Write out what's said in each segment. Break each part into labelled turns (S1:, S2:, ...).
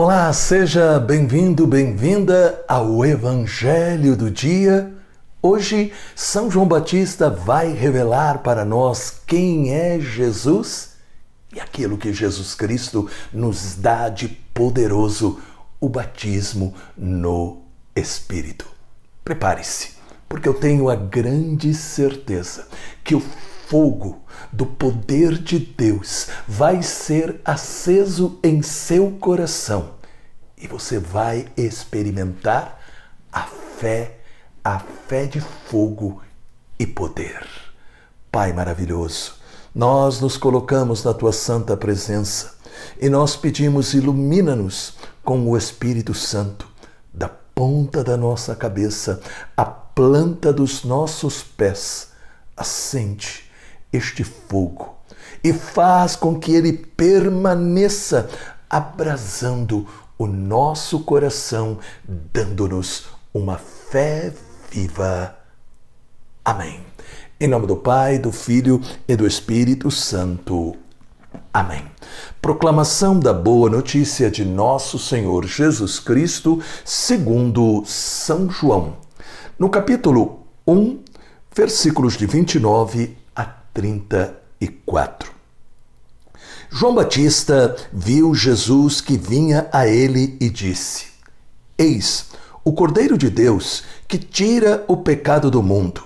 S1: Olá, seja bem-vindo, bem-vinda ao Evangelho do Dia. Hoje, São João Batista vai revelar para nós quem é Jesus e aquilo que Jesus Cristo nos dá de poderoso: o batismo no Espírito. Prepare-se, porque eu tenho a grande certeza que o fogo do poder de Deus vai ser aceso em seu coração e você vai experimentar a fé, a fé de fogo e poder. Pai maravilhoso, nós nos colocamos na tua santa presença e nós pedimos, ilumina-nos com o Espírito Santo, da ponta da nossa cabeça à planta dos nossos pés, assente este fogo e faz com que ele permaneça abrasando o nosso coração, dando-nos uma fé viva. Amém. Em nome do Pai, do Filho e do Espírito Santo. Amém. Proclamação da boa notícia de nosso Senhor Jesus Cristo, segundo São João. No capítulo 1, versículos de 29 34. João Batista viu Jesus que vinha a ele e disse: Eis, o Cordeiro de Deus que tira o pecado do mundo.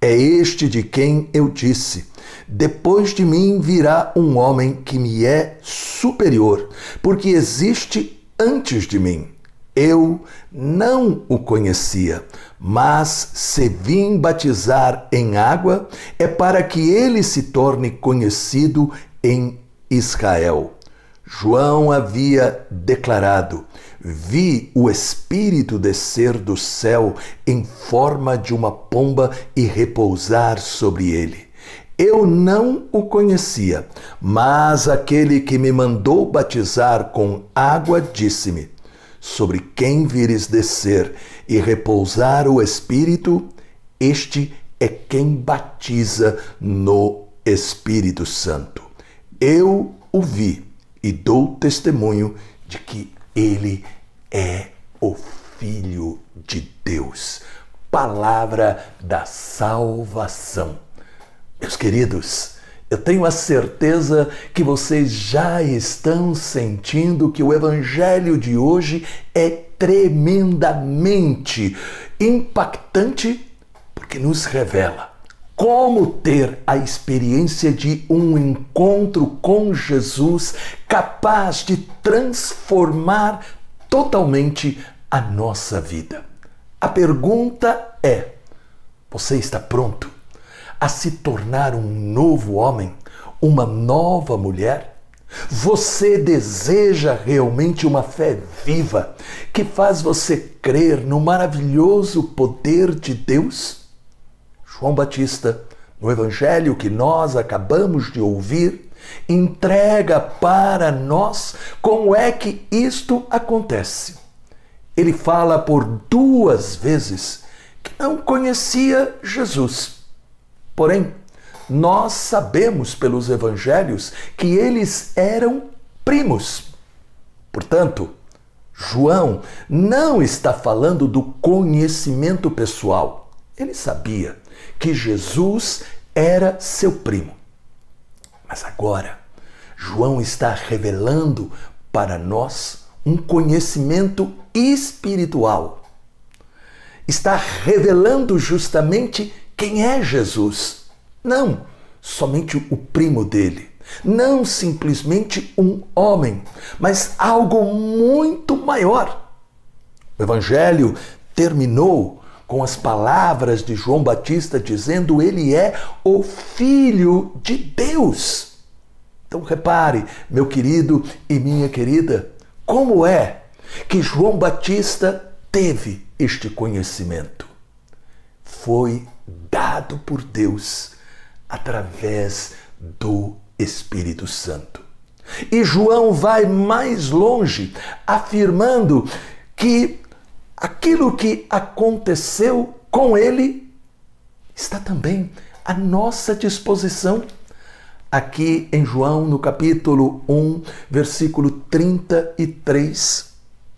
S1: É este de quem eu disse: Depois de mim virá um homem que me é superior, porque existe antes de mim. Eu não o conhecia, mas se vim batizar em água, é para que ele se torne conhecido em Israel. João havia declarado: Vi o Espírito descer do céu em forma de uma pomba e repousar sobre ele. Eu não o conhecia, mas aquele que me mandou batizar com água disse-me: sobre quem vires descer e repousar o Espírito, este é quem batiza no Espírito Santo. Eu o vi e dou testemunho de que ele é o Filho de Deus. Palavra da salvação. Meus queridos, eu tenho a certeza que vocês já estão sentindo que o Evangelho de hoje é tremendamente impactante, porque nos revela como ter a experiência de um encontro com Jesus capaz de transformar totalmente a nossa vida. A pergunta é: você está pronto? a se tornar um novo homem, uma nova mulher? Você deseja realmente uma fé viva que faz você crer no maravilhoso poder de Deus? João Batista, no evangelho que nós acabamos de ouvir, entrega para nós como é que isto acontece. Ele fala por duas vezes que não conhecia Jesus. Porém, nós sabemos pelos evangelhos que eles eram primos. Portanto, João não está falando do conhecimento pessoal. Ele sabia que Jesus era seu primo. Mas agora, João está revelando para nós um conhecimento espiritual. Está revelando justamente quem é Jesus. Não somente o primo dele, não simplesmente um homem, mas algo muito maior. O Evangelho terminou com as palavras de João Batista dizendo: Ele é o Filho de Deus. Então repare, meu querido e minha querida, como é que João Batista teve este conhecimento? Foi dado por Deus através do Espírito Santo. E João vai mais longe, afirmando que aquilo que aconteceu com ele está também à nossa disposição. Aqui em João, no capítulo 1, versículo 33,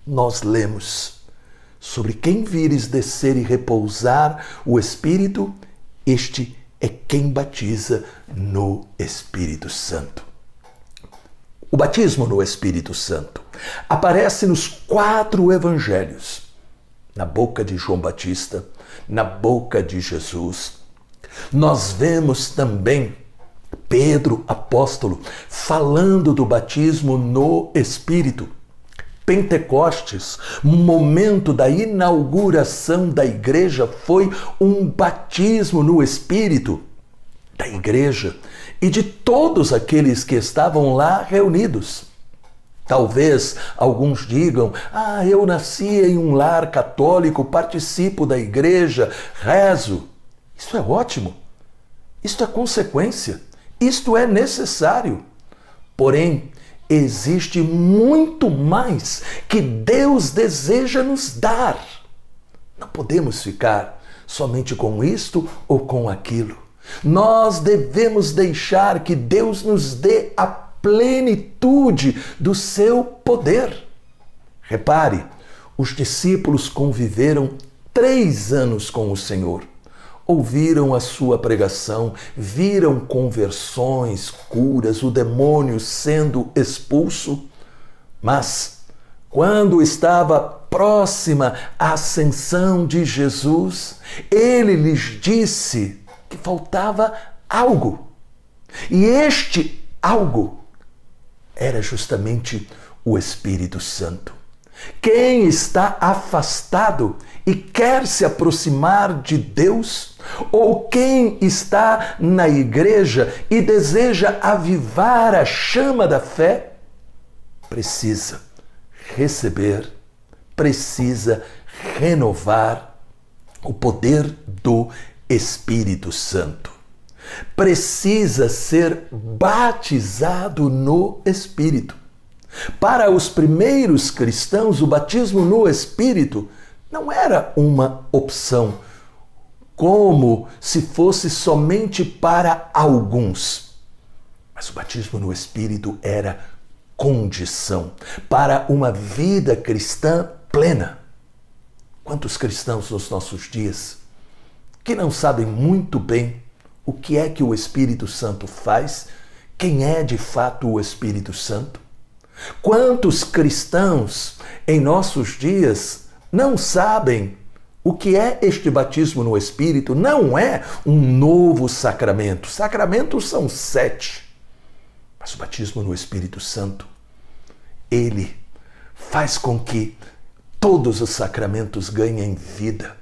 S1: nós lemos sobre quem vires descer e repousar o Espírito, este é quem batiza no Espírito Santo. O batismo no Espírito Santo aparece nos quatro evangelhos, na boca de João Batista, na boca de Jesus. Nós vemos também Pedro, apóstolo, falando do batismo no Espírito Pentecostes, momento da inauguração da igreja, foi um batismo no Espírito da igreja e de todos aqueles que estavam lá reunidos. Talvez alguns digam: Ah, eu nasci em um lar católico, participo da igreja, rezo. Isso é ótimo. Isto é consequência. Isto é necessário. Porém, existe muito mais que Deus deseja nos dar. Não podemos ficar somente com isto ou com aquilo. Nós devemos deixar que Deus nos dê a plenitude do seu poder. Repare, os discípulos conviveram três anos com o Senhor ouviram a sua pregação, viram conversões, curas, o demônio sendo expulso, mas quando estava próxima a ascensão de Jesus, ele lhes disse que faltava algo. E este algo era justamente o Espírito Santo. Quem está afastado e quer se aproximar de Deus, ou quem está na igreja e deseja avivar a chama da fé, precisa receber, precisa renovar o poder do Espírito Santo. Precisa ser batizado no Espírito. Para os primeiros cristãos, o batismo no Espírito não era uma opção, como se fosse somente para alguns. Mas o batismo no Espírito era condição para uma vida cristã plena. Quantos cristãos nos nossos dias que não sabem muito bem o que é que o Espírito Santo faz, quem é de fato o Espírito Santo? Quantos cristãos em nossos dias não sabem o que é este batismo no Espírito? Não é um novo sacramento. Sacramentos são sete. Mas o batismo no Espírito Santo, ele faz com que todos os sacramentos ganhem vida.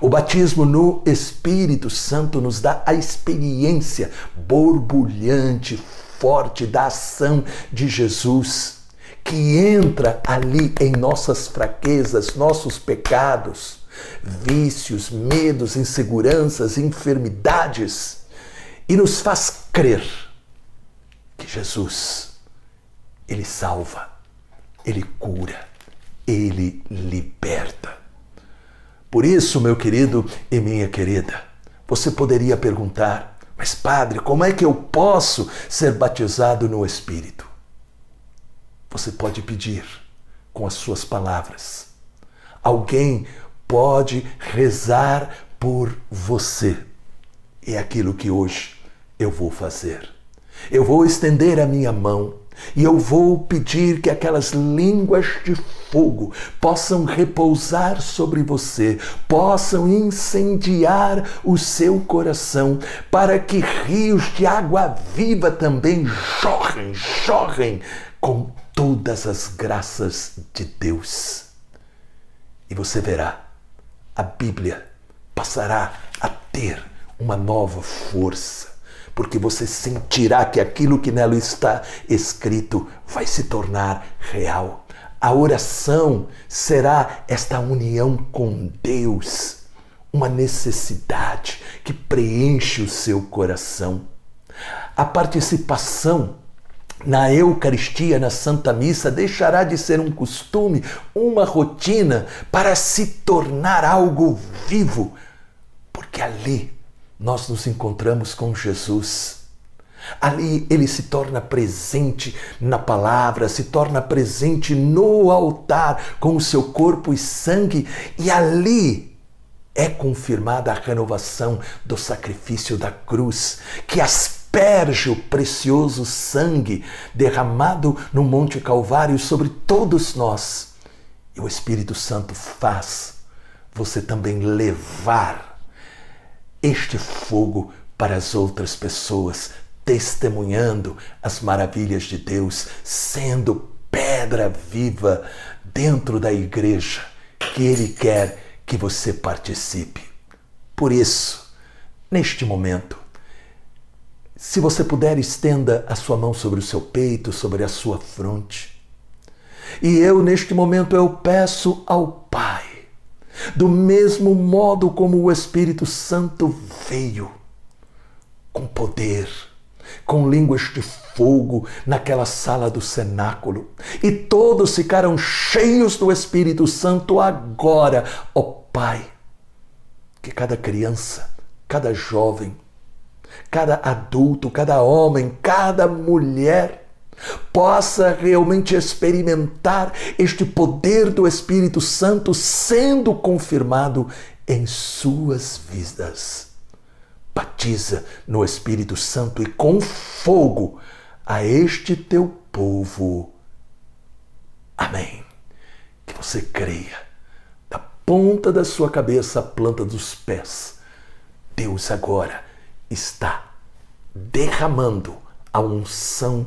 S1: O batismo no Espírito Santo nos dá a experiência borbulhante, forte da ação de Jesus, que entra ali em nossas fraquezas, nossos pecados, vícios, medos, inseguranças, enfermidades, e nos faz crer que Jesus, Ele salva, Ele cura, Ele liberta. Por isso, meu querido e minha querida, você poderia perguntar: mas, padre, como é que eu posso ser batizado no Espírito? Você pode pedir com as suas palavras. Alguém pode rezar por você. É aquilo que hoje eu vou fazer. Eu vou estender a minha mão e eu vou pedir que aquelas línguas de fogo possam repousar sobre você, possam incendiar o seu coração, para que rios de água viva também jorrem, jorrem com todas as graças de Deus. E você verá, a Bíblia passará a ter uma nova força porque você sentirá que aquilo que nela está escrito vai se tornar real. A oração será esta união com Deus, uma necessidade que preenche o seu coração. A participação na Eucaristia, na Santa Missa, deixará de ser um costume, uma rotina, para se tornar algo vivo, porque ali nós nos encontramos com Jesus. Ali ele se torna presente na palavra, se torna presente no altar com o seu corpo e sangue, e ali é confirmada a renovação do sacrifício da cruz, que asperge o precioso sangue derramado no Monte Calvário sobre todos nós. E o Espírito Santo faz você também levar este fogo para as outras pessoas, testemunhando as maravilhas de Deus, sendo pedra viva dentro da igreja que Ele quer que você participe. Por isso, neste momento, se você puder, estenda a sua mão sobre o seu peito, sobre a sua fronte. E eu, neste momento, eu peço ao do mesmo modo como o Espírito Santo veio com poder, com línguas de fogo naquela sala do cenáculo, e todos ficaram cheios do Espírito Santo agora, ó Pai, que cada criança, cada jovem, cada adulto, cada homem, cada mulher possa realmente experimentar este poder do Espírito Santo sendo confirmado em suas vidas. Batiza no Espírito Santo e com fogo a este teu povo. Amém. Que você creia da ponta da sua cabeça à planta dos pés. Deus agora está derramando a unção